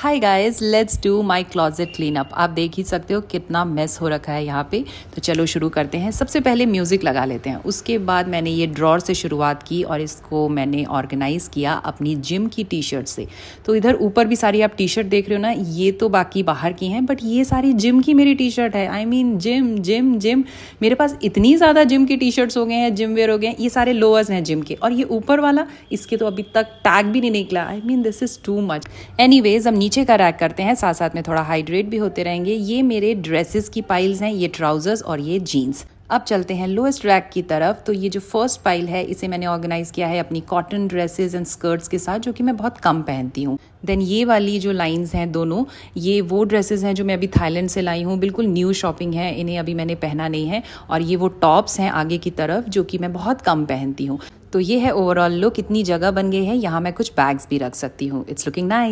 hi guys let's do my closet clean up आप देख ही सकते हो कितना मेस हो रखा है यहाँ पे तो चलो शुरू करते हैं सबसे पहले म्यूज़िक लगा लेते हैं उसके बाद मैंने ये ड्रॉर से शुरुआत की और इसको मैंने ऑर्गेनाइज़ किया अपनी जिम की टी शर्ट से तो इधर ऊपर भी सारी आप टी शर्ट देख रहे हो ना ये तो बाकी बाहर की हैं बट ये सारी जिम की मेरी टी शर्ट है I I mean mean, gym gym gym मेरे पास इतनी ज़्यादा जिम की टी शर्ट्स हो गए हैं जिम वेयर हो गए हैं ये सारे लोअर्स हैं जिम के और ये ऊपर वाला इसके तो अभी तक टैग भी नहीं निकला I mean this is too much anyways नीचे का रैक करते हैं साथ साथ में थोड़ा हाइड्रेट भी होते रहेंगे ये मेरे ड्रेसेस की पाइल्स हैं ये ट्राउजर्स और ये जीन्स अब चलते हैं लोएस्ट रैक की तरफ तो ये जो फर्स्ट पाइल है इसे मैंने ऑर्गेनाइज किया है अपनी कॉटन ड्रेसेस एंड स्कर्ट्स के साथ जो कि मैं बहुत कम पहनती हूँ देन ये वाली जो लाइंस हैं दोनों ये वो ड्रेसेस हैं जो मैं अभी थाईलैंड से लाई हूँ बिल्कुल न्यू शॉपिंग है इन्हें अभी मैंने पहना नहीं है और ये वो टॉप्स हैं आगे की तरफ जो कि मैं बहुत कम पहनती हूँ तो ये है ओवरऑल लुक इतनी जगह बन गई है यहाँ मैं कुछ बैग्स भी रख सकती हूँ इट्स लुकिंग नाइस